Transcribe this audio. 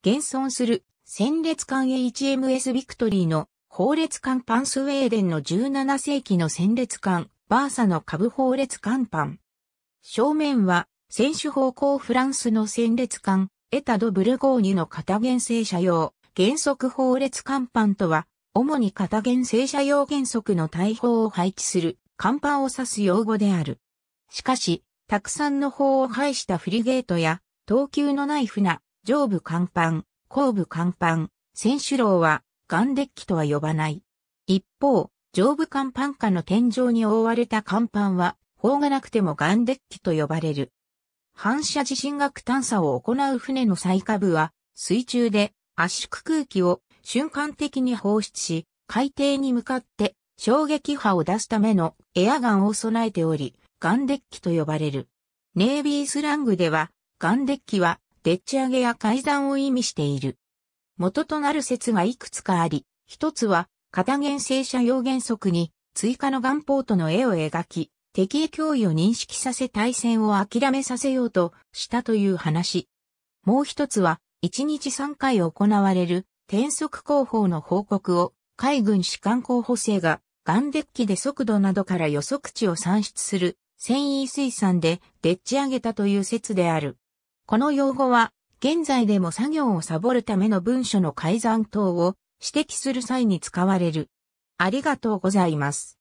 現存する戦列艦 HMS ビクトリーの法列艦パンスウェーデンの17世紀の戦列艦バーサの株法列艦パン。正面は選手方向フランスの戦列艦エタド・ブルゴーニュの片原生車用原則法列艦パンとは主に片原生車用原則の大砲を配置する艦板を指す用語である。しかし、たくさんの砲を配したフリゲートや、等級のない船、上部甲板、後部甲板、選手楼は、岩デッキとは呼ばない。一方、上部甲板下の天井に覆われた甲板は、砲がなくても岩デッキと呼ばれる。反射地震学探査を行う船の最下部は、水中で圧縮空気を瞬間的に放出し、海底に向かって衝撃波を出すためのエアガンを備えており、ガンデッキと呼ばれる。ネイビースラングでは、ガンデッキはでっち上げや改ざんを意味している。元となる説がいくつかあり、一つは、片原性者用原則に、追加の元宝との絵を描き、敵意脅威を認識させ対戦を諦めさせようとしたという話。もう一つは、1日3回行われる、転速工法の報告を、海軍士官候補生が、ガンデッキで速度などから予測値を算出する、繊維水産で、でっち上げたという説である。この用語は、現在でも作業をサボるための文書の改ざん等を指摘する際に使われる。ありがとうございます。